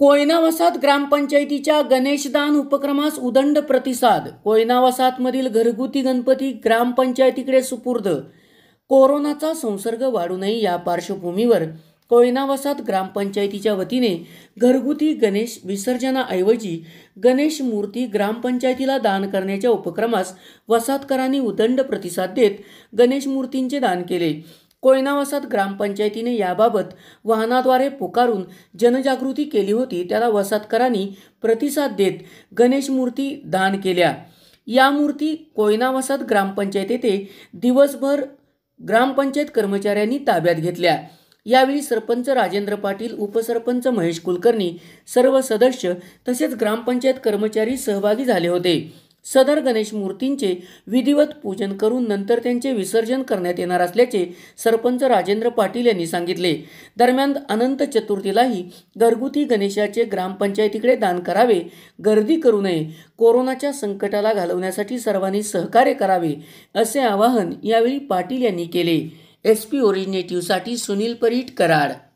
कोयना वसाहत ग्रामपंचायतीच्या गणेशदान उपक्रमास उदंड प्रतिसाद कोयना वसाहतमधील घरगुती गणपती ग्रामपंचायतीकडे सुपूर्द कोरोनाचा संसर्ग वाढू नये या पार्श्वभूमीवर कोयना ग्रामपंचायतीच्या वतीने घरगुती गणेश विसर्जनाऐवजी गणेश मूर्ती ग्रामपंचायतीला दान करण्याच्या उपक्रमास वसाहतकरांनी उदंड प्रतिसाद देत गणेश मूर्तींचे दान केले कोयना कोयनावसात ग्रामपंचायतीने याबाबत वाहनाद्वारे पुकारून जनजागृती केली होती त्याला वसातकरांनी प्रतिसाद देत गणेश मूर्ती दान केल्या या मूर्ती कोयनावसात ग्रामपंचायत येथे दिवसभर ग्रामपंचायत कर्मचाऱ्यांनी ताब्यात घेतल्या यावेळी सरपंच राजेंद्र पाटील उपसरपंच महेश कुलकर्णी सर्व सदस्य तसेच ग्रामपंचायत कर्मचारी सहभागी झाले होते सदर गणेश मूर्तींचे विधिवत पूजन करून नंतर त्यांचे विसर्जन करण्यात येणार असल्याचे सरपंच राजेंद्र पाटील यांनी सांगितले दरम्यान अनंत चतुर्थीलाही घरगुती गणेशाचे ग्रामपंचायतीकडे दान करावे गर्दी करू नये कोरोनाच्या संकटाला घालवण्यासाठी सर्वांनी सहकार्य करावे असे आवाहन यावेळी पाटील यांनी केले एस पी ओरिजिनेटिव्हसाठी सुनील परीट कराड